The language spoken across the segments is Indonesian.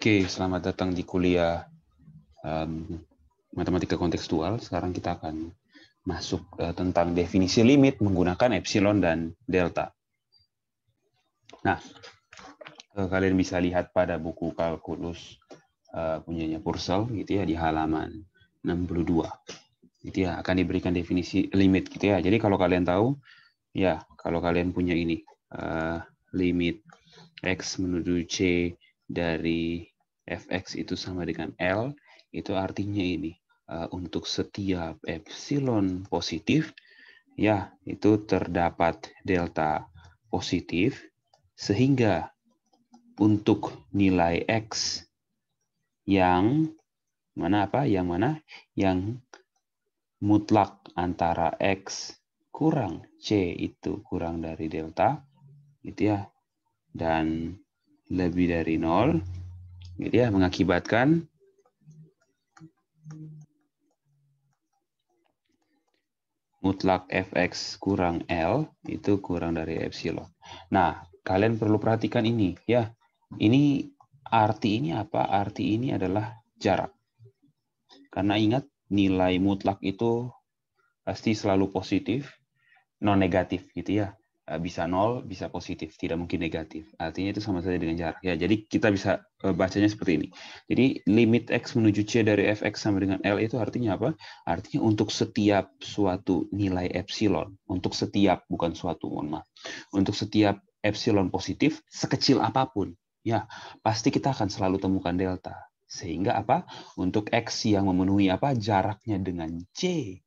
Oke, selamat datang di kuliah um, matematika kontekstual. Sekarang kita akan masuk uh, tentang definisi limit menggunakan epsilon dan delta. Nah, uh, kalian bisa lihat pada buku kalkulus uh, punyanya Purcell gitu ya di halaman 62. Gitu ya, akan diberikan definisi limit gitu ya. Jadi kalau kalian tahu ya, kalau kalian punya ini uh, limit x menuju c dari fx itu sama dengan L, itu artinya ini eh, untuk setiap epsilon positif, ya itu terdapat delta positif, sehingga untuk nilai x yang mana apa? Yang mana? Yang mutlak antara x kurang c itu kurang dari delta, gitu ya, dan lebih dari nol ini dia ya, mengakibatkan mutlak fx kurang L itu kurang dari epsilon. Nah, kalian perlu perhatikan ini ya. Ini arti ini apa? Arti ini adalah jarak. Karena ingat nilai mutlak itu pasti selalu positif, non negatif gitu ya. Eh, bisa nol, bisa positif, tidak mungkin negatif. Artinya itu sama saja dengan jarak. Ya, jadi kita bisa eh, bacanya seperti ini. Jadi limit x menuju c dari fx sama dengan l itu artinya apa? Artinya untuk setiap suatu nilai epsilon, untuk setiap bukan suatu, mohon Untuk setiap epsilon positif sekecil apapun, ya, pasti kita akan selalu temukan delta. Sehingga apa? Untuk x yang memenuhi apa jaraknya dengan c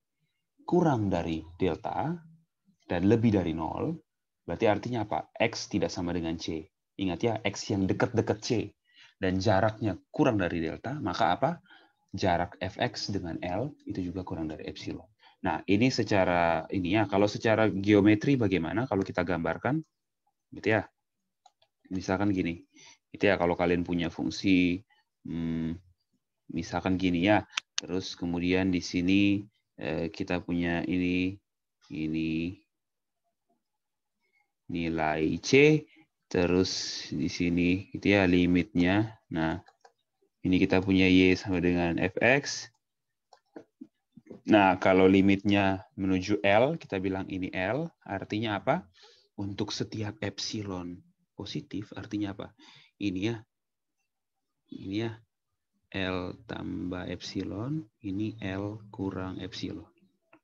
kurang dari delta dan lebih dari nol Berarti artinya apa? X tidak sama dengan C. Ingat ya, X yang dekat-dekat C. Dan jaraknya kurang dari delta, maka apa? Jarak Fx dengan L itu juga kurang dari epsilon. Nah, ini secara ini ya, kalau secara geometri bagaimana kalau kita gambarkan? Gitu ya. Misalkan gini. itu ya, kalau kalian punya fungsi hmm, misalkan gini ya. Terus kemudian di sini eh, kita punya ini ini nilai C terus di sini gitu ya limitnya. Nah, ini kita punya Y sama dengan Fx. Nah, kalau limitnya menuju L, kita bilang ini L, artinya apa? Untuk setiap epsilon positif, artinya apa? Ini ya, ini ya, L tambah epsilon, ini L kurang epsilon.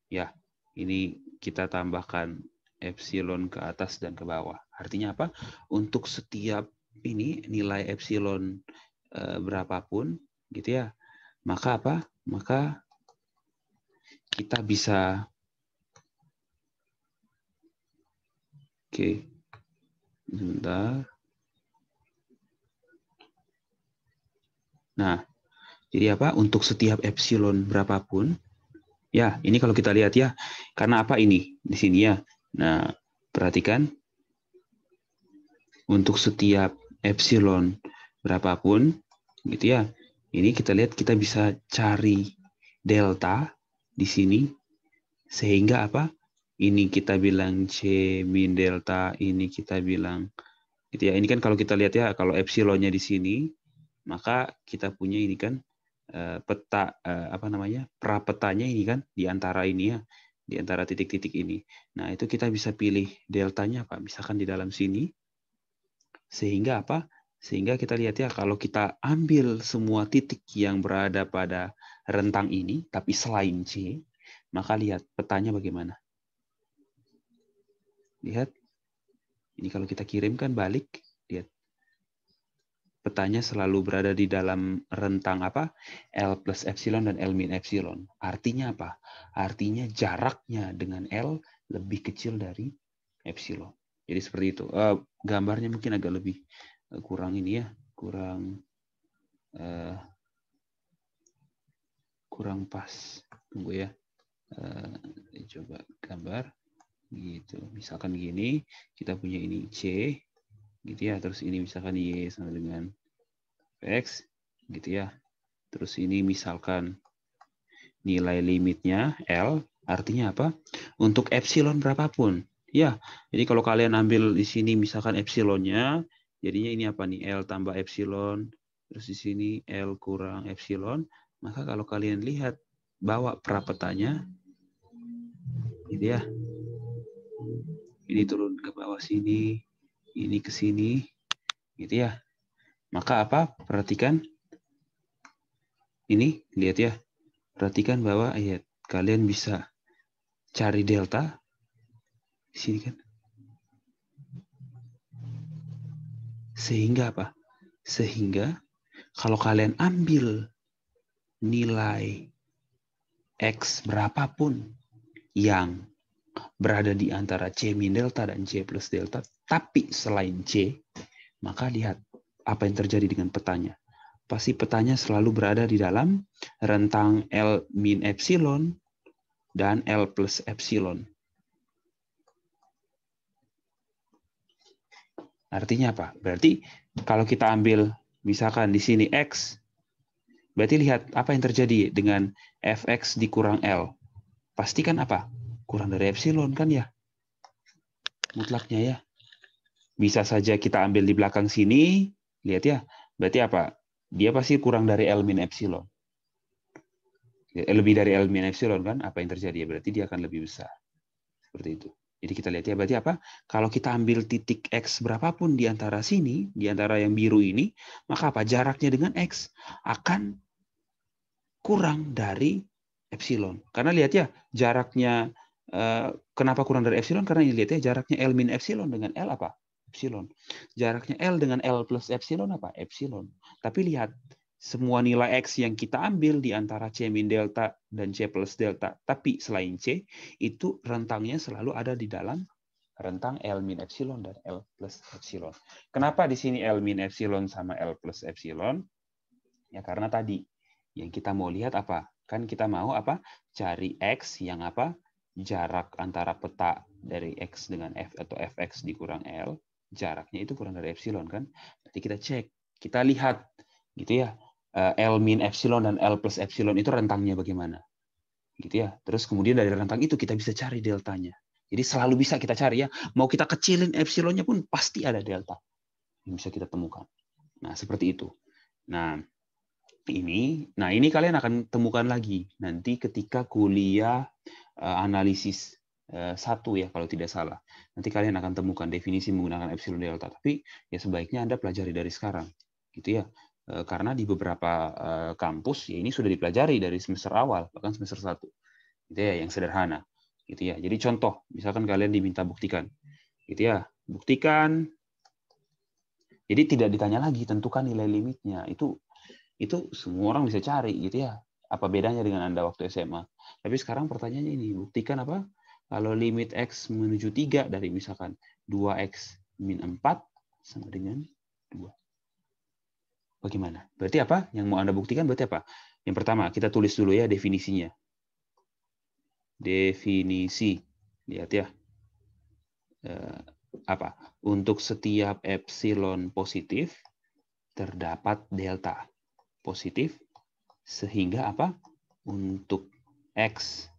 Ya, ini kita tambahkan epsilon ke atas dan ke bawah. Artinya apa? Untuk setiap ini nilai epsilon e, berapapun gitu ya. Maka apa? Maka kita bisa Oke. Sebentar. Nah, jadi apa? Untuk setiap epsilon berapapun Ya, ini kalau kita lihat ya, karena apa ini di sini ya? Nah, perhatikan. Untuk setiap epsilon berapapun, gitu ya, ini kita lihat kita bisa cari delta di sini sehingga apa ini kita bilang c min delta ini kita bilang gitu ya ini kan kalau kita lihat ya kalau epsilonnya di sini maka kita punya ini kan eh, peta eh, apa namanya prapetanya ini kan di antara ini ya di antara titik-titik ini. Nah, itu kita bisa pilih deltanya apa, misalkan di dalam sini. Sehingga apa? Sehingga kita lihat ya kalau kita ambil semua titik yang berada pada rentang ini tapi selain C, maka lihat petanya bagaimana. Lihat. Ini kalau kita kirimkan balik petanya selalu berada di dalam rentang apa L plus epsilon dan L min epsilon. Artinya apa? Artinya jaraknya dengan L lebih kecil dari epsilon. Jadi seperti itu. Uh, gambarnya mungkin agak lebih eh, kurang ini ya, kurang uh, kurang pas. Tunggu ya. Uh, coba gambar gitu. Misalkan gini, kita punya ini C gitu ya. Terus ini misalkan Y sama dengan X gitu ya. Terus ini misalkan nilai limitnya L, artinya apa? Untuk epsilon berapapun. Ya, jadi kalau kalian ambil di sini misalkan epsilonnya, jadinya ini apa nih? L tambah epsilon, terus di sini L kurang epsilon, maka kalau kalian lihat bawa perapetannya, gitu ya. Ini turun ke bawah sini, ini ke sini, gitu ya. Maka apa? Perhatikan. Ini, lihat ya. Perhatikan bahwa ayat kalian bisa cari delta. Di sini kan. Sehingga apa? Sehingga kalau kalian ambil nilai X berapapun yang berada di antara C min delta dan C plus delta, tapi selain C, maka lihat apa yang terjadi dengan petanya. Pasti petanya selalu berada di dalam rentang L min epsilon dan L plus epsilon. Artinya apa? Berarti kalau kita ambil misalkan di sini X, berarti lihat apa yang terjadi dengan Fx dikurang L. Pastikan apa? Kurang dari epsilon kan ya? Mutlaknya ya. Bisa saja kita ambil di belakang sini, lihat ya berarti apa dia pasti kurang dari L min epsilon ya, eh, lebih dari L min epsilon kan apa yang terjadi berarti dia akan lebih besar seperti itu jadi kita lihat ya berarti apa kalau kita ambil titik x berapapun di antara sini di antara yang biru ini maka apa jaraknya dengan x akan kurang dari epsilon karena lihat ya jaraknya eh, kenapa kurang dari epsilon karena ini lihat ya jaraknya L min epsilon dengan L apa epsilon. Jaraknya L dengan L plus epsilon apa? Epsilon. Tapi lihat, semua nilai X yang kita ambil di antara C min delta dan C plus delta, tapi selain C, itu rentangnya selalu ada di dalam rentang L min epsilon dan L plus epsilon. Kenapa di sini L min epsilon sama L plus epsilon? Ya karena tadi yang kita mau lihat apa? Kan kita mau apa? Cari X yang apa? Jarak antara peta dari X dengan F atau Fx dikurang L jaraknya itu kurang dari epsilon kan berarti kita cek kita lihat gitu ya eh, L min epsilon dan L plus epsilon itu rentangnya bagaimana gitu ya terus kemudian dari rentang itu kita bisa cari deltanya jadi selalu bisa kita cari ya mau kita kecilin epsilonnya pun pasti ada delta yang bisa kita temukan nah seperti itu nah ini nah ini kalian akan temukan lagi nanti ketika kuliah eh, analisis Eh, satu ya kalau tidak salah. Nanti kalian akan temukan definisi menggunakan epsilon delta. Tapi ya sebaiknya Anda pelajari dari sekarang. Gitu ya. Eh, karena di beberapa eh, kampus ya ini sudah dipelajari dari semester awal bahkan semester satu Gitu ya yang sederhana. Gitu ya. Jadi contoh misalkan kalian diminta buktikan. Gitu ya. Buktikan jadi tidak ditanya lagi tentukan nilai limitnya. Itu itu semua orang bisa cari gitu ya. Apa bedanya dengan Anda waktu SMA? Tapi sekarang pertanyaannya ini, buktikan apa? Kalau limit X menuju 3 dari misalkan 2X min 4 sama dengan 2. Bagaimana? Berarti apa? Yang mau Anda buktikan berarti apa? Yang pertama, kita tulis dulu ya definisinya. Definisi. Lihat ya. Eh, apa? Untuk setiap epsilon positif, terdapat delta positif, sehingga apa? Untuk X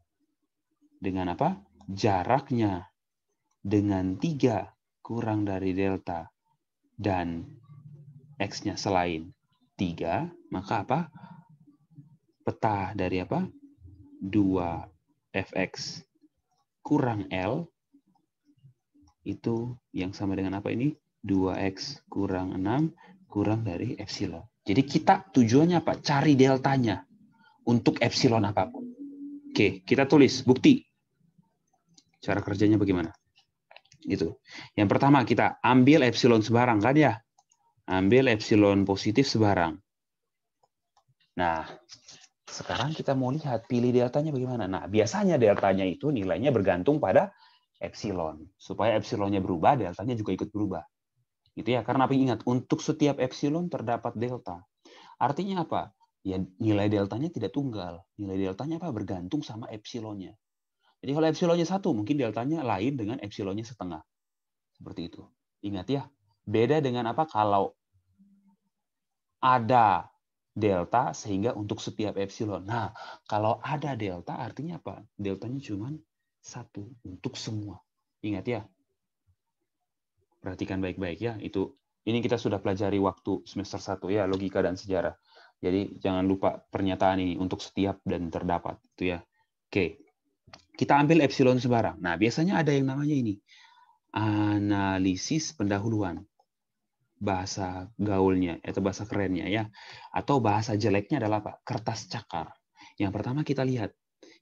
dengan apa? jaraknya dengan tiga kurang dari delta dan x-nya selain tiga maka apa? Peta dari apa? dua fx kurang L itu yang sama dengan apa ini? 2x kurang 6 kurang dari epsilon. Jadi kita tujuannya apa? Cari deltanya untuk epsilon apapun. Oke, kita tulis bukti. Cara kerjanya bagaimana? Itu. Yang pertama kita ambil epsilon sebarang kan ya? Ambil epsilon positif sebarang. Nah, sekarang kita mau lihat pilih deltanya bagaimana. Nah, biasanya deltanya itu nilainya bergantung pada epsilon. Supaya epsilonnya berubah, deltanya juga ikut berubah. Gitu ya, karena ingat untuk setiap epsilon terdapat delta. Artinya apa? Ya nilai deltanya tidak tunggal. Nilai deltanya apa? Bergantung sama epsilonnya. Jadi kalau epsilonnya satu, mungkin deltanya lain dengan epsilonnya setengah. Seperti itu. Ingat ya, beda dengan apa kalau ada delta sehingga untuk setiap epsilon. Nah, kalau ada delta artinya apa? Deltanya cuma satu untuk semua. Ingat ya. Perhatikan baik-baik ya, itu ini kita sudah pelajari waktu semester satu ya, logika dan sejarah. Jadi jangan lupa pernyataan ini untuk setiap dan terdapat itu ya. Oke. Kita ambil epsilon sebarang. Nah, biasanya ada yang namanya ini. Analisis pendahuluan. Bahasa gaulnya atau bahasa kerennya ya. Atau bahasa jeleknya adalah apa? Kertas cakar. Yang pertama kita lihat.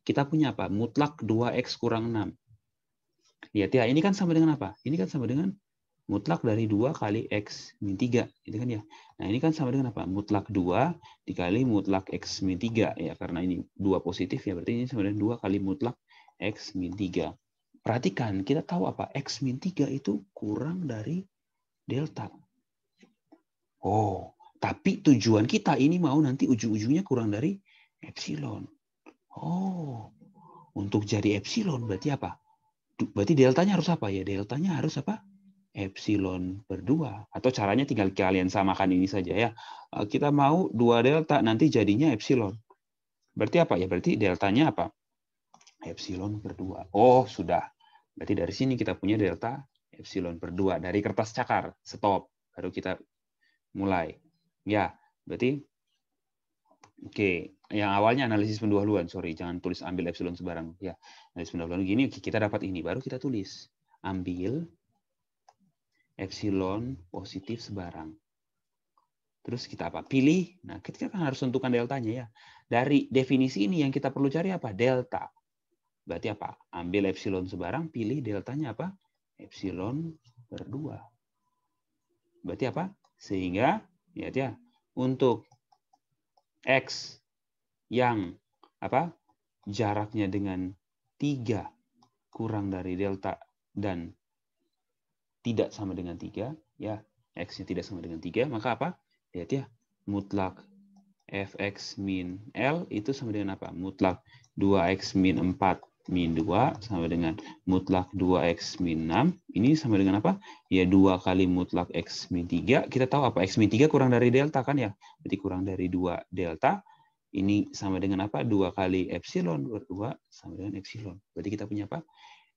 Kita punya apa? Mutlak 2x kurang 6. Lihat ya, ini kan sama dengan apa? Ini kan sama dengan mutlak dari 2 kali X min 3. Itu kan ya. Nah, ini kan sama dengan apa? Mutlak 2 dikali mutlak X min 3. Ya, karena ini 2 positif, ya berarti ini sama dengan 2 kali mutlak X min 3. Perhatikan, kita tahu apa? X min 3 itu kurang dari delta. Oh, tapi tujuan kita ini mau nanti ujung-ujungnya kurang dari epsilon. Oh, untuk jadi epsilon berarti apa? Berarti deltanya harus apa ya? Deltanya harus apa? epsilon per 2. Atau caranya tinggal kalian samakan ini saja ya. Eh, kita mau 2 delta nanti jadinya epsilon. Berarti apa ya? Berarti deltanya apa? epsilon per 2. Oh, sudah. Berarti dari sini kita punya delta epsilon per 2. Dari kertas cakar, stop. Baru kita mulai. Ya, berarti oke. Okay. Yang awalnya analisis pendahuluan, sorry, jangan tulis ambil epsilon sebarang. Ya, analisis pendahuluan gini, kita dapat ini, baru kita tulis ambil epsilon positif sebarang. Terus kita apa? Pilih. Nah, kita kan harus tentukan deltanya ya. Dari definisi ini yang kita perlu cari apa? Delta. Berarti apa? Ambil epsilon sebarang, pilih deltanya apa? Epsilon per 2. Berarti apa? Sehingga, lihat ya, ya, untuk X yang apa jaraknya dengan 3 kurang dari delta dan tidak sama dengan 3, ya, X-nya tidak sama dengan 3, maka apa? Lihat ya, mutlak fx min L itu sama dengan apa? Mutlak 2x min 4 min 2 sama dengan mutlak 2x min 6. Ini sama dengan apa? Ya 2 kali mutlak x min 3. Kita tahu apa? x min 3 kurang dari delta kan ya? Berarti kurang dari 2 delta. Ini sama dengan apa? 2 kali epsilon. 2 sama dengan epsilon. Berarti kita punya apa?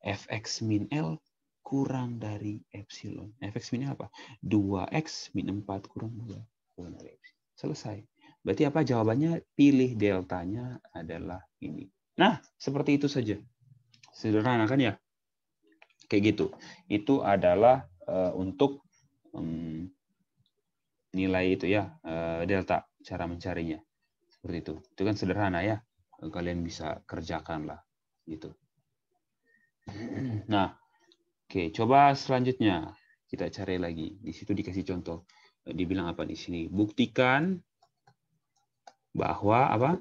fx min L kurang dari epsilon. fx min apa? 2x min 4 kurang 2. Kurang dari epsilon. Selesai. Berarti apa jawabannya? Pilih deltanya adalah ini. Nah, seperti itu saja. Sederhana kan ya? Kayak gitu. Itu adalah uh, untuk um, nilai itu ya, uh, delta, cara mencarinya. Seperti itu. Itu kan sederhana ya. Eh, kalian bisa kerjakan lah. Gitu. Nah, oke, okay, coba selanjutnya kita cari lagi. Di situ dikasih contoh. Dibilang apa di sini? Buktikan bahwa apa?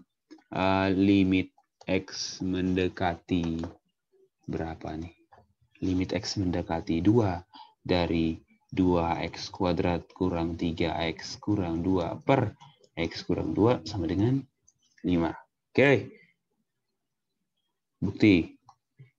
Uh, limit X mendekati berapa nih? Limit X mendekati 2 dari 2X kuadrat kurang 3X kurang 2 per X kurang 2 sama dengan 5. Oke. Okay. Bukti.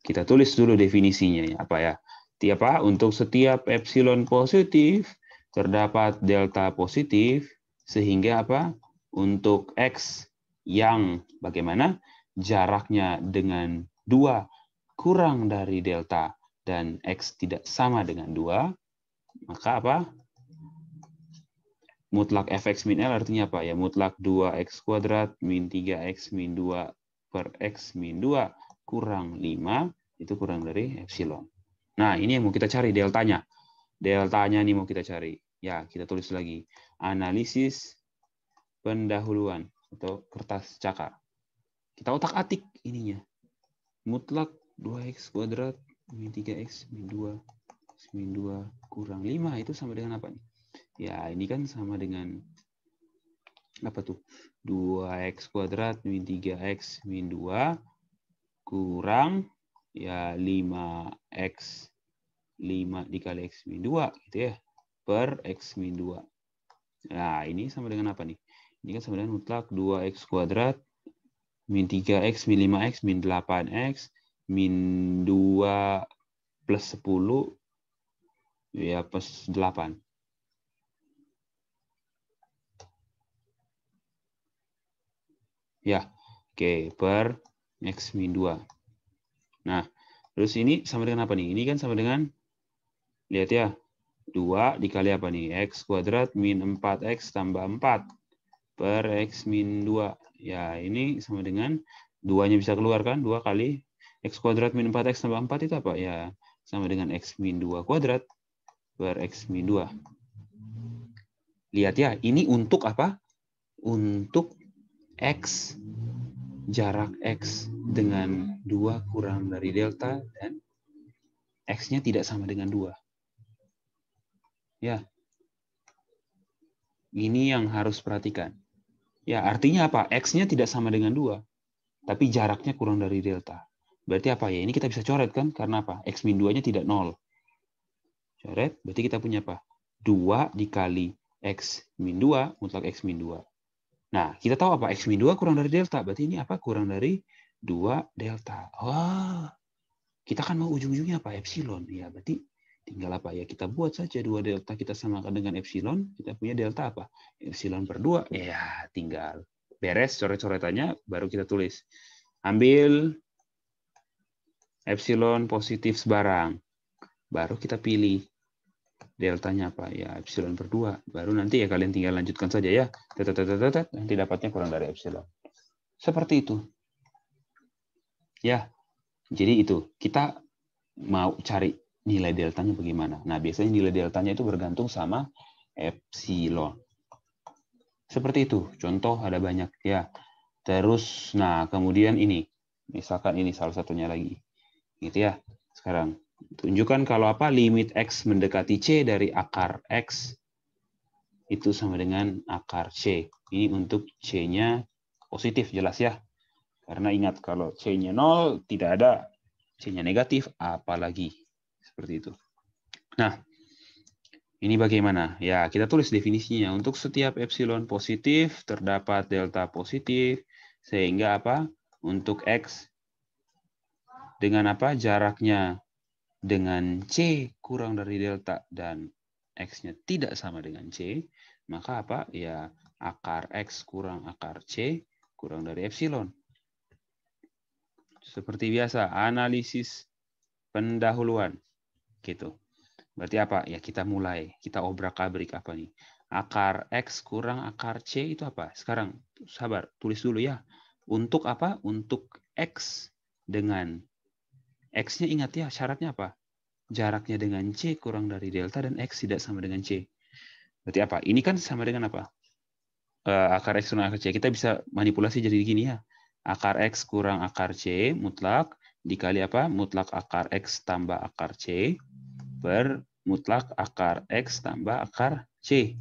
Kita tulis dulu definisinya ya, apa ya? Tiap apa? untuk setiap epsilon positif terdapat delta positif sehingga apa? Untuk X yang bagaimana? jaraknya dengan dua kurang dari delta dan X tidak sama dengan dua maka apa? Mutlak fx min L artinya apa? Ya mutlak 2x kuadrat min 3x min 2 per X min 2 kurang 5, itu kurang dari epsilon. Nah, ini yang mau kita cari deltanya. Deltanya ini mau kita cari. Ya, kita tulis lagi. Analisis pendahuluan atau kertas cakar. Kita otak-atik ininya. Mutlak 2x kuadrat min 3x min 2 min 2 kurang 5 itu sama dengan apa nih? Ya, ini kan sama dengan apa tuh? 2x kuadrat min 3x min 2 kurang ya 5x 5 dikali x min 2 gitu ya per x min 2. Nah, ini sama dengan apa nih? Ini kan sama dengan mutlak 2x kuadrat min 3x, min 5x, min 8x, min 2 plus 10, ya plus 8. Ya, oke, per x min 2. Nah, terus ini sama dengan apa nih? Ini kan sama dengan, lihat ya, 2 dikali apa nih? X kuadrat min 4X tambah 4 per X min 2. Ya, ini sama dengan duanya bisa keluar kan? 2 kali X kuadrat min 4X tambah 4 itu apa? Ya, sama dengan X min 2 kuadrat per X min 2. Lihat ya, ini untuk apa? Untuk X, jarak X dengan dua kurang dari delta, dan X-nya tidak sama dengan dua Ya, ini yang harus perhatikan. Ya, artinya apa? X-nya tidak sama dengan 2, tapi jaraknya kurang dari delta. Berarti apa ya? Ini kita bisa coret kan? Karena apa? X min 2-nya tidak 0. Coret, berarti kita punya apa? 2 dikali X min 2, mutlak X min 2. Nah, kita tahu apa? X min 2 kurang dari delta. Berarti ini apa? Kurang dari 2 delta. Wah, kita kan mau ujung-ujungnya apa? Epsilon. Ya, berarti Tinggal apa ya? Kita buat saja dua delta kita samakan dengan epsilon. Kita punya delta apa? Epsilon per 2. Ya, tinggal beres coret-coretannya baru kita tulis. Ambil epsilon positif sebarang. Baru kita pilih deltanya apa ya epsilon per 2. Baru nanti ya kalian tinggal lanjutkan saja ya. Nanti dapatnya kurang dari epsilon. Seperti itu. Ya. Jadi itu kita mau cari nilai deltanya bagaimana. Nah, biasanya nilai deltanya itu bergantung sama epsilon. Seperti itu. Contoh ada banyak ya. Terus, nah kemudian ini. Misalkan ini salah satunya lagi. Gitu ya. Sekarang, tunjukkan kalau apa limit X mendekati C dari akar X itu sama dengan akar C. Ini untuk C-nya positif, jelas ya. Karena ingat, kalau C-nya 0, tidak ada C-nya negatif, apalagi seperti itu. Nah, ini bagaimana? Ya, kita tulis definisinya. Untuk setiap epsilon positif, terdapat delta positif, sehingga apa? Untuk X, dengan apa? Jaraknya dengan C kurang dari delta, dan X-nya tidak sama dengan C, maka apa? Ya, akar X kurang akar C kurang dari epsilon. Seperti biasa, analisis pendahuluan gitu. Berarti apa? Ya kita mulai, kita obrak-abrik apa nih? Akar X kurang akar C itu apa? Sekarang sabar, tulis dulu ya. Untuk apa? Untuk X dengan X-nya ingat ya syaratnya apa? Jaraknya dengan C kurang dari delta dan X tidak sama dengan C. Berarti apa? Ini kan sama dengan apa? Eh, akar X kurang akar C. Kita bisa manipulasi jadi gini ya. Akar X kurang akar C mutlak dikali apa? Mutlak akar X tambah akar C bermutlak akar X tambah akar C.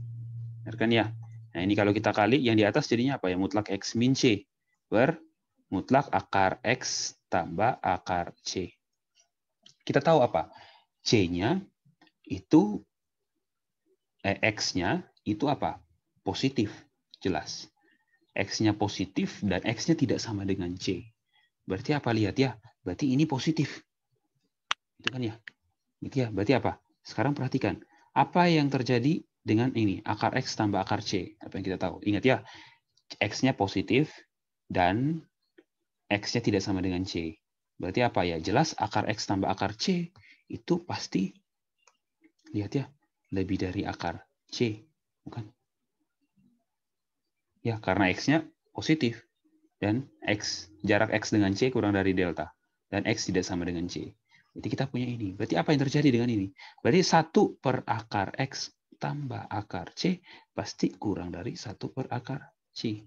Benar kan ya? Nah ini kalau kita kali yang di atas jadinya apa ya? Mutlak X min C bermutlak akar X tambah akar C. Kita tahu apa? C-nya itu, eh, X-nya itu apa? Positif, jelas. X-nya positif dan X-nya tidak sama dengan C. Berarti apa? Lihat ya, berarti ini positif. Itu kan ya. Gitu ya. Berarti apa? Sekarang perhatikan. Apa yang terjadi dengan ini? Akar X tambah akar C. Apa yang kita tahu? Ingat ya, X-nya positif dan X-nya tidak sama dengan C. Berarti apa ya? Jelas akar X tambah akar C itu pasti, lihat ya, lebih dari akar C. Bukan? Ya, karena X-nya positif. Dan X, jarak X dengan C kurang dari delta. Dan X tidak sama dengan C. Jadi kita punya ini. Berarti apa yang terjadi dengan ini? Berarti 1 per akar X tambah akar C pasti kurang dari 1 per akar C.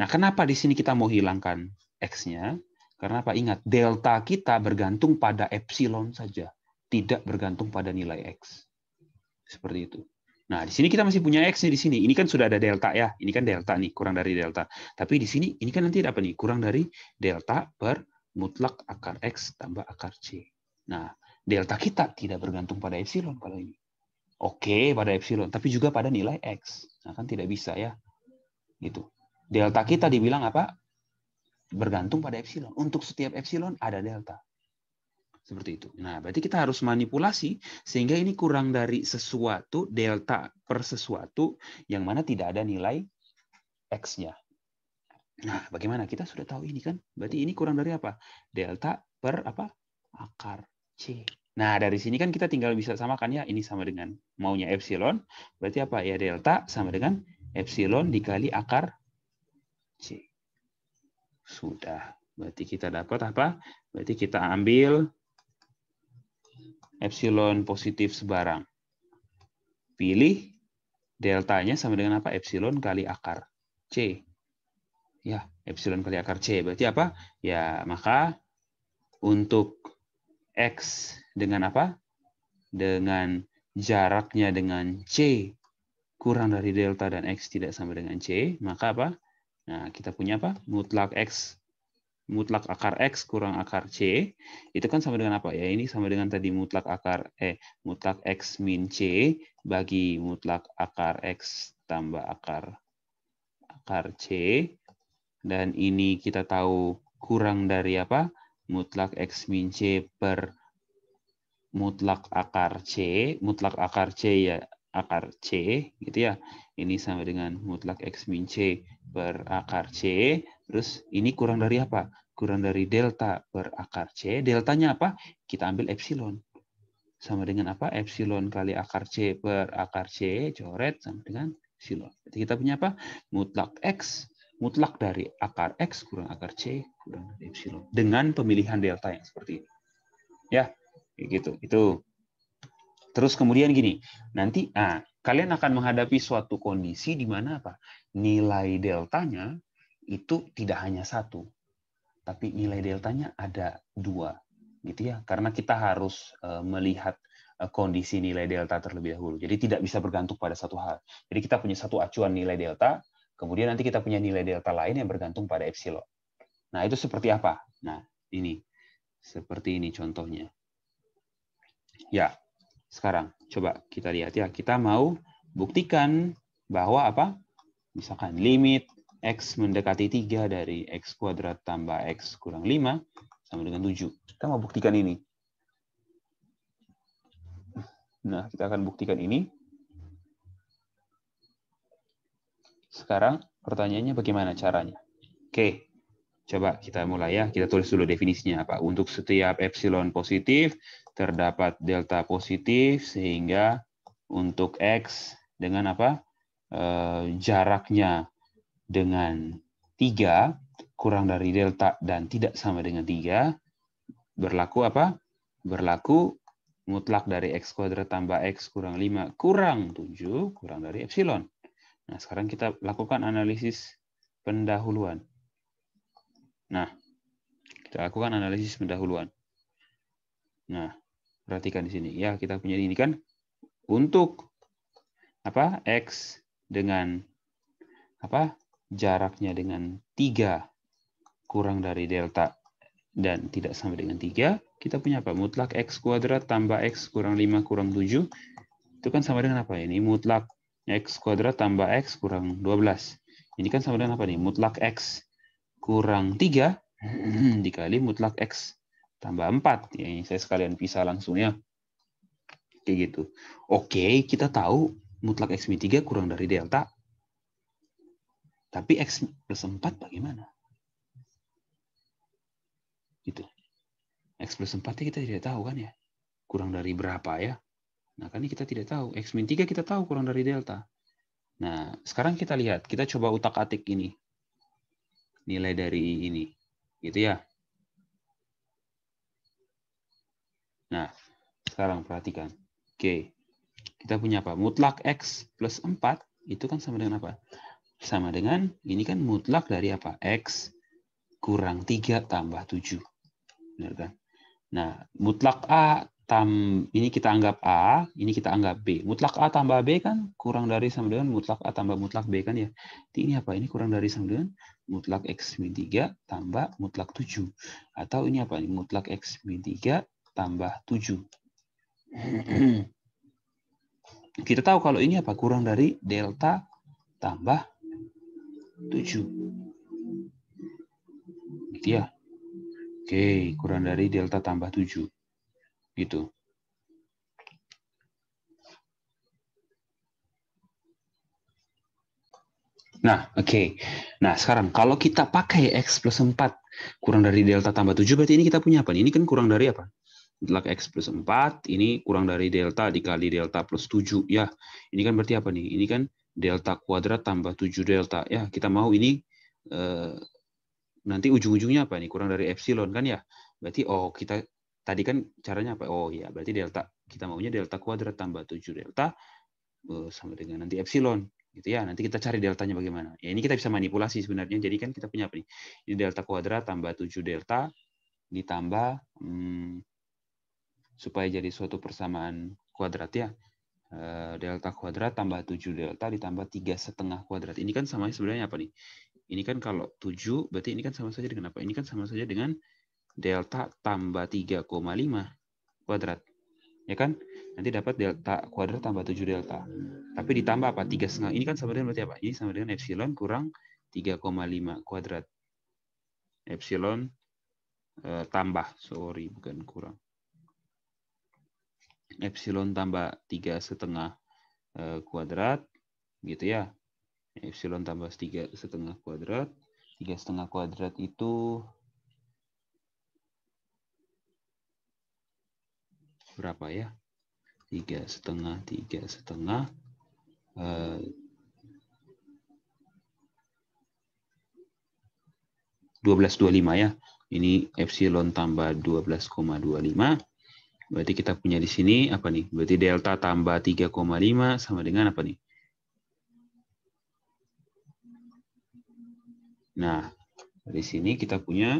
Nah, kenapa di sini kita mau hilangkan X-nya? Karena apa? Ingat, delta kita bergantung pada epsilon saja. Tidak bergantung pada nilai X. Seperti itu. Nah, di sini kita masih punya X nih di sini. Ini kan sudah ada delta ya. Ini kan delta nih, kurang dari delta. Tapi di sini, ini kan nanti apa nih? Kurang dari delta per mutlak akar X tambah akar C. Nah, delta kita tidak bergantung pada epsilon kalau ini. Oke, pada epsilon, tapi juga pada nilai x. Nah, kan tidak bisa ya. Gitu. Delta kita dibilang apa? Bergantung pada epsilon. Untuk setiap epsilon ada delta. Seperti itu. Nah, berarti kita harus manipulasi sehingga ini kurang dari sesuatu, delta per sesuatu, yang mana tidak ada nilai x-nya. Nah, bagaimana? Kita sudah tahu ini kan. Berarti ini kurang dari apa? Delta per apa? Akar C. Nah, dari sini kan kita tinggal bisa samakan ya, ini sama dengan maunya epsilon, berarti apa? Ya, delta sama dengan epsilon dikali akar C. Sudah. Berarti kita dapat apa? Berarti kita ambil epsilon positif sebarang. Pilih deltanya sama dengan apa? Epsilon kali akar C. Ya, epsilon kali akar C. Berarti apa? Ya, maka untuk X dengan apa? Dengan jaraknya dengan C kurang dari delta dan X tidak sama dengan C, maka apa? Nah, kita punya apa? Mutlak X mutlak akar X kurang akar C, itu kan sama dengan apa? Ya, ini sama dengan tadi mutlak akar eh mutlak X min C bagi mutlak akar X tambah akar akar C. Dan ini kita tahu kurang dari apa? mutlak X min C per mutlak akar C, mutlak akar C ya akar C gitu ya. Ini sama dengan mutlak X min C per akar C. Terus ini kurang dari apa? Kurang dari delta per akar C. Deltanya apa? Kita ambil epsilon. Sama dengan apa? Epsilon kali akar C per akar C. Coret sama dengan epsilon. Jadi kita punya apa? Mutlak X mutlak dari akar X kurang akar C dengan pemilihan delta yang seperti ini. Ya, gitu. Itu. Terus kemudian gini, nanti ah, kalian akan menghadapi suatu kondisi di mana apa? Nilai deltanya itu tidak hanya satu, tapi nilai deltanya ada dua, gitu ya. Karena kita harus eh, melihat eh, kondisi nilai delta terlebih dahulu. Jadi tidak bisa bergantung pada satu hal. Jadi kita punya satu acuan nilai delta, kemudian nanti kita punya nilai delta lain yang bergantung pada epsilon. Nah, itu seperti apa? Nah, ini. Seperti ini contohnya. Ya, sekarang coba kita lihat ya. Kita mau buktikan bahwa apa? Misalkan limit X mendekati 3 dari X kuadrat tambah X kurang 5 sama dengan 7. Kita mau buktikan ini. Nah, kita akan buktikan ini. Sekarang pertanyaannya bagaimana caranya? Oke, Coba kita mulai ya, kita tulis dulu definisinya apa. Untuk setiap epsilon positif, terdapat delta positif, sehingga untuk X dengan apa e, jaraknya dengan tiga kurang dari delta dan tidak sama dengan tiga berlaku apa? Berlaku mutlak dari X kuadrat tambah X kurang lima kurang tujuh kurang dari epsilon. Nah, sekarang kita lakukan analisis pendahuluan. Nah, kita lakukan analisis pendahuluan. Nah, perhatikan di sini. Ya, kita punya ini kan untuk apa? X dengan apa? jaraknya dengan tiga kurang dari delta dan tidak sama dengan tiga kita punya apa? Mutlak X kuadrat tambah X kurang 5 kurang 7, itu kan sama dengan apa? Ini mutlak X kuadrat tambah X kurang 12. Ini kan sama dengan apa nih? Mutlak X kurang 3 dikali mutlak X tambah 4. Ya, ini saya sekalian pisah langsung ya. Kayak gitu. Oke, kita tahu mutlak X min 3 kurang dari delta. Tapi X plus 4 bagaimana? Gitu. X plus 4 ya kita tidak tahu kan ya. Kurang dari berapa ya. Nah, kan ini kita tidak tahu. X min 3 kita tahu kurang dari delta. Nah, sekarang kita lihat. Kita coba utak-atik ini nilai dari ini. Gitu ya. Nah, sekarang perhatikan. Oke. Kita punya apa? Mutlak X plus 4 itu kan sama dengan apa? Sama dengan, ini kan mutlak dari apa? X kurang 3 tambah 7. Benar kan? Nah, mutlak A tam ini kita anggap A, ini kita anggap B. Mutlak A tambah B kan kurang dari sama dengan mutlak A tambah mutlak B kan ya. Ini apa? Ini kurang dari sama dengan mutlak X min 3 tambah mutlak 7. Atau ini apa? Ini mutlak X min 3 tambah 7. Kita tahu kalau ini apa? Kurang dari delta tambah 7. Gitu ya. Oke, kurang dari delta tambah 7. Gitu. Nah, oke. Okay. Nah, sekarang kalau kita pakai X plus 4 kurang dari delta tambah 7, berarti ini kita punya apa? Ini kan kurang dari apa? Mutlak X plus 4, ini kurang dari delta dikali delta plus 7. Ya, ini kan berarti apa nih? Ini kan delta kuadrat tambah 7 delta. Ya, kita mau ini eh, nanti ujung-ujungnya apa nih? Kurang dari epsilon kan ya? Berarti, oh kita tadi kan caranya apa? Oh ya berarti delta. Kita maunya delta kuadrat tambah 7 delta eh, sama dengan nanti epsilon gitu ya nanti kita cari deltanya bagaimana ya ini kita bisa manipulasi sebenarnya jadi kan kita punya apa nih ini delta kuadrat tambah 7 delta ditambah hmm, supaya jadi suatu persamaan kuadrat ya eh, delta kuadrat tambah 7 delta ditambah tiga setengah kuadrat ini kan sama sebenarnya apa nih ini kan kalau 7 berarti ini kan sama saja dengan apa ini kan sama saja dengan delta tambah 3,5 kuadrat ya kan? Nanti dapat delta kuadrat tambah 7 delta. Tapi ditambah apa? 3 setengah. Ini kan sama dengan berarti apa? Ini sama dengan epsilon kurang 3,5 kuadrat. Epsilon e, tambah, sorry, bukan kurang. Epsilon tambah 3 setengah e, kuadrat, gitu ya. Epsilon tambah 3 setengah kuadrat. 3 setengah kuadrat itu berapa ya? Tiga setengah, tiga setengah. Eh, dua belas dua lima ya. Ini epsilon tambah dua dua belas koma lima Berarti kita punya di sini apa nih? Berarti delta tambah tiga koma lima sama dengan apa nih? Nah, di sini kita punya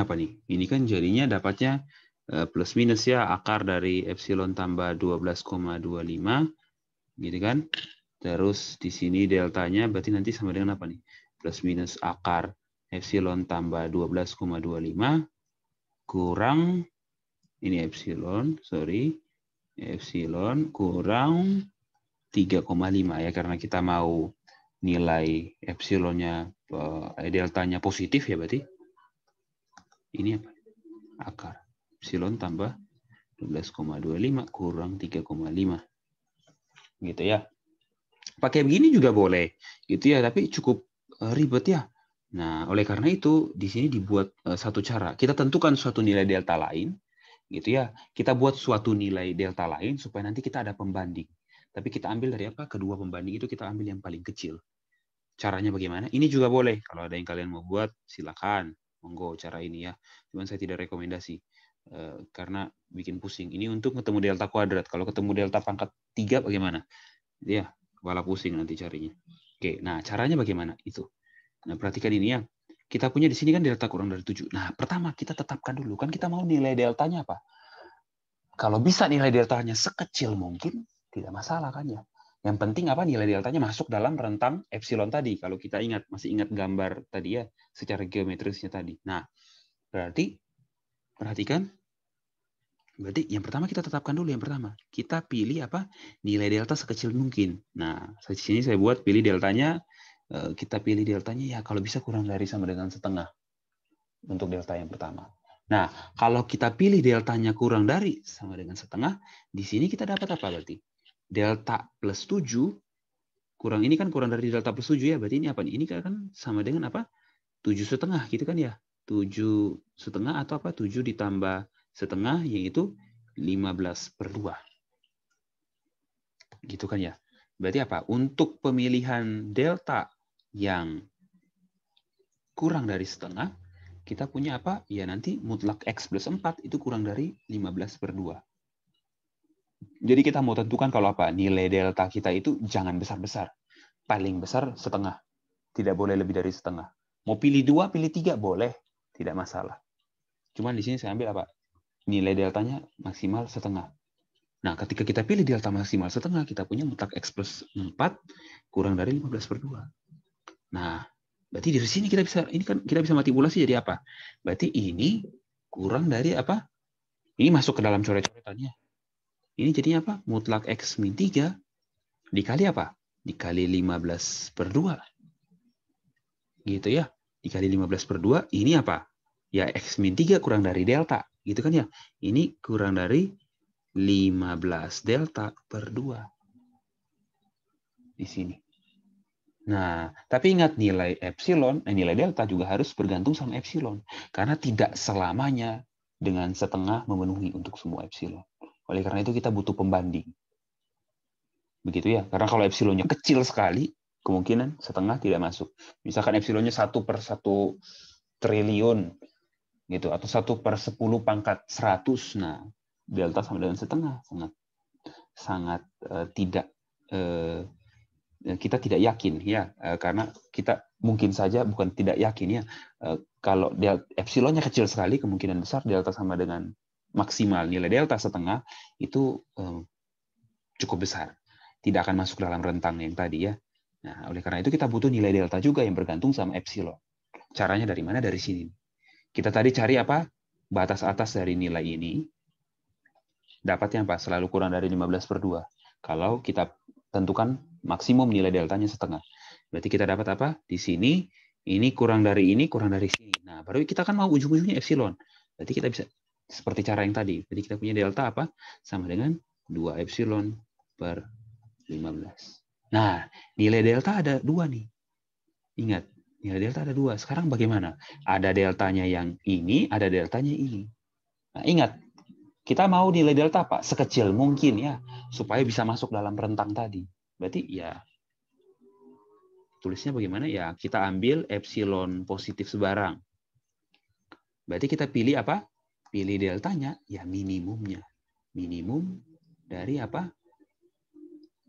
apa nih? Ini kan jadinya dapatnya Eh, plus minus ya akar dari epsilon tambah 12,25 gitu kan. Terus di sini deltanya berarti nanti sama dengan apa nih? Plus minus akar epsilon tambah 12,25 kurang ini epsilon, sorry. Epsilon kurang 3,5 ya karena kita mau nilai epsilonnya eh, deltanya positif ya berarti. Ini apa? Akar epsilon tambah 12,25 kurang 3,5. Gitu ya. Pakai begini juga boleh. Gitu ya, tapi cukup eh, ribet ya. Nah, oleh karena itu di sini dibuat eh, satu cara. Kita tentukan suatu nilai delta lain, gitu ya. Kita buat suatu nilai delta lain supaya nanti kita ada pembanding. Tapi kita ambil dari apa? Kedua pembanding itu kita ambil yang paling kecil. Caranya bagaimana? Ini juga boleh. Kalau ada yang kalian mau buat, silakan. Monggo cara ini ya. Cuman saya tidak rekomendasi. Eh, karena bikin pusing. Ini untuk ketemu delta kuadrat. Kalau ketemu delta pangkat 3 bagaimana? Ya, kepala pusing nanti carinya. Oke, nah caranya bagaimana? Itu. Nah, perhatikan ini ya. Kita punya di sini kan delta kurang dari 7. Nah, pertama kita tetapkan dulu. Kan kita mau nilai deltanya apa? Kalau bisa nilai deltanya sekecil mungkin, tidak masalah kan ya. Yang penting apa nilai deltanya masuk dalam rentang epsilon tadi. Kalau kita ingat, masih ingat gambar tadi ya, secara geometrisnya tadi. Nah, berarti Perhatikan. Berarti yang pertama kita tetapkan dulu yang pertama. Kita pilih apa? Nilai delta sekecil mungkin. Nah, di sini saya buat pilih deltanya. Eh, kita pilih deltanya ya kalau bisa kurang dari sama dengan setengah. Untuk delta yang pertama. Nah, kalau kita pilih deltanya kurang dari sama dengan setengah, di sini kita dapat apa berarti? Delta plus 7, kurang ini kan kurang dari delta plus 7 ya, berarti ini apa Ini kan sama dengan apa? 7 setengah gitu kan ya. 7 setengah atau apa? 7 ditambah setengah yaitu 15 per 2. Gitu kan ya. Berarti apa? Untuk pemilihan delta yang kurang dari setengah, kita punya apa? Ya nanti mutlak X plus 4 itu kurang dari 15 per 2. Jadi kita mau tentukan kalau apa? Nilai delta kita itu jangan besar-besar. Paling besar setengah. Tidak boleh lebih dari setengah. Mau pilih dua, pilih tiga, boleh. Tidak masalah. Cuman di sini saya ambil apa? Nilai deltanya maksimal setengah. Nah, ketika kita pilih delta maksimal setengah, kita punya mutlak X plus 4 kurang dari 15 per 2. Nah, berarti dari sini kita bisa ini kan kita bisa manipulasi jadi apa? Berarti ini kurang dari apa? Ini masuk ke dalam coret-coretannya. Ini jadinya apa? Mutlak X min 3 dikali apa? Dikali 15 per 2. Gitu ya dikali 15 per 2, ini apa? Ya X min 3 kurang dari delta. Gitu kan ya? Ini kurang dari 15 delta per 2. Di sini. Nah, tapi ingat nilai epsilon, eh, nilai delta juga harus bergantung sama epsilon. Karena tidak selamanya dengan setengah memenuhi untuk semua epsilon. Oleh karena itu kita butuh pembanding. Begitu ya, karena kalau epsilonnya kecil sekali, kemungkinan setengah tidak masuk. Misalkan epsilonnya satu per satu triliun gitu atau satu per sepuluh pangkat seratus. Nah, delta sama dengan setengah sangat sangat uh, tidak uh, kita tidak yakin ya uh, karena kita mungkin saja bukan tidak yakin ya uh, kalau delta, epsilonnya kecil sekali kemungkinan besar delta sama dengan maksimal nilai delta setengah itu uh, cukup besar tidak akan masuk dalam rentang yang tadi ya Nah, oleh karena itu kita butuh nilai delta juga yang bergantung sama epsilon. Caranya dari mana? Dari sini. Kita tadi cari apa? Batas atas dari nilai ini. Dapatnya apa? Selalu kurang dari 15 per 2. Kalau kita tentukan maksimum nilai deltanya setengah. Berarti kita dapat apa? Di sini, ini kurang dari ini, kurang dari sini. Nah, baru kita kan mau ujung-ujungnya epsilon. Berarti kita bisa, seperti cara yang tadi. Berarti kita punya delta apa? Sama dengan 2 epsilon per 15. Nah, nilai delta ada dua nih. Ingat, nilai delta ada dua. Sekarang bagaimana? Ada deltanya yang ini, ada deltanya ini. Nah, ingat, kita mau nilai delta apa sekecil mungkin ya, supaya bisa masuk dalam rentang tadi. Berarti ya tulisnya bagaimana ya? Kita ambil epsilon positif sebarang. Berarti kita pilih apa? Pilih deltanya ya minimumnya. Minimum dari apa?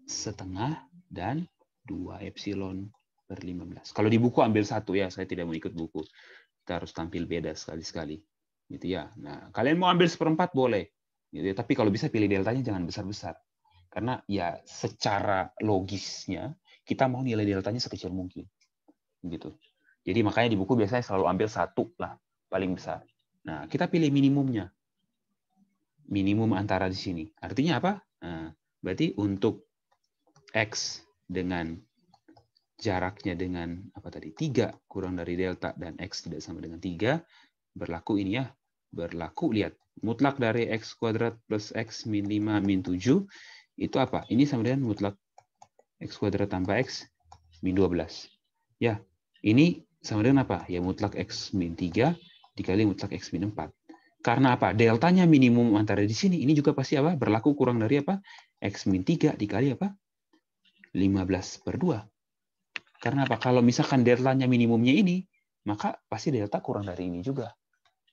Setengah dan 2 epsilon per 15. Kalau di buku ambil satu ya, saya tidak mau ikut buku. Kita harus tampil beda sekali-sekali. Gitu ya. Nah, kalian mau ambil seperempat boleh. Gitu ya. Tapi kalau bisa pilih deltanya jangan besar-besar. Karena ya secara logisnya kita mau nilai deltanya sekecil mungkin. Gitu. Jadi makanya di buku biasanya selalu ambil satu lah paling besar. Nah, kita pilih minimumnya. Minimum antara di sini. Artinya apa? Nah, berarti untuk X dengan jaraknya dengan apa tadi tiga kurang dari delta dan X tidak sama dengan tiga berlaku ini ya, berlaku lihat mutlak dari X kuadrat plus X min lima min tujuh itu apa? Ini sama dengan mutlak X kuadrat tambah X min dua belas Ya, ini sama dengan apa? Ya mutlak X min tiga dikali mutlak X min empat Karena apa? Deltanya minimum antara di sini. Ini juga pasti apa? Berlaku kurang dari apa? X min tiga dikali apa? 15 per 2. Karena apa? Kalau misalkan nya minimumnya ini, maka pasti delta kurang dari ini juga.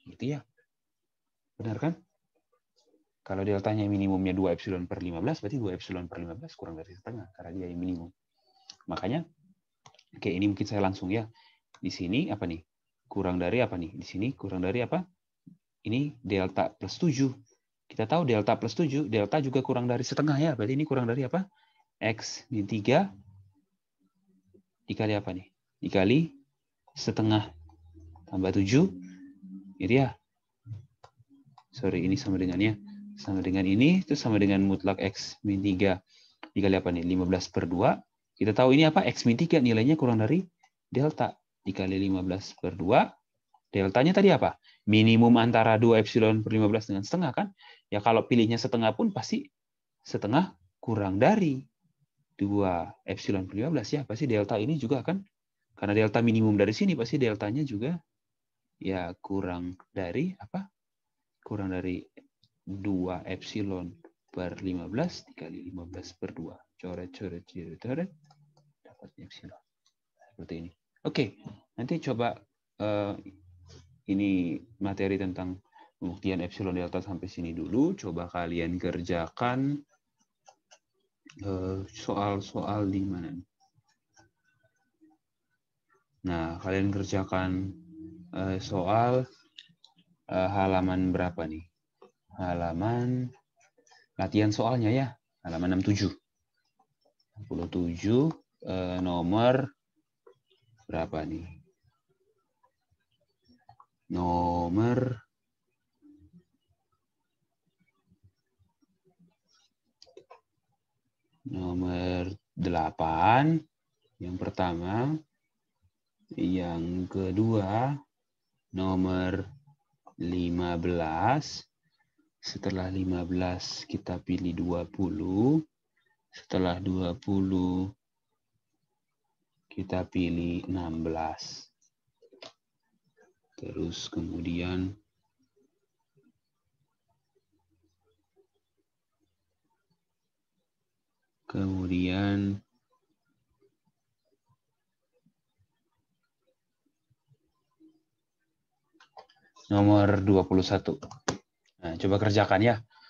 Gitu ya. Benar kan? Kalau deltanya minimumnya 2 epsilon per 15, berarti 2 epsilon per 15 kurang dari setengah, karena dia yang minimum. Makanya, oke ini mungkin saya langsung ya. Di sini apa nih? Kurang dari apa nih? Di sini kurang dari apa? Ini delta plus 7. Kita tahu delta plus 7, delta juga kurang dari setengah ya. Berarti ini kurang dari apa? X ini 3 dikali apa nih? Dikali setengah tambah 7. Ini ya. Sorry, ini sama dengan ya. Sama dengan ini, itu sama dengan mutlak X min 3 dikali apa nih? 15 per 2. Kita tahu ini apa? X min 3 nilainya kurang dari delta. Dikali 15 per 2. Deltanya tadi apa? Minimum antara 2 epsilon per 15 dengan setengah kan? Ya kalau pilihnya setengah pun pasti setengah kurang dari 2 epsilon per 15 ya pasti delta ini juga akan karena delta minimum dari sini pasti deltanya juga ya kurang dari apa? Kurang dari 2 epsilon per 15 dikali 15 per 2. Coret-coret coret coret dapat epsilon. Seperti ini. Oke, nanti coba uh, ini materi tentang pembuktian epsilon delta sampai sini dulu. Coba kalian kerjakan Eh, soal-soal di mana. Nah, kalian kerjakan eh, soal eh, halaman berapa nih? Halaman latihan soalnya ya, halaman 67. 67 nomor berapa nih? Nomor nomor 8 yang pertama yang kedua nomor 15 setelah 15 kita pilih 20 setelah 20 kita pilih 16 terus kemudian kemudian nomor 21. Nah, coba kerjakan ya.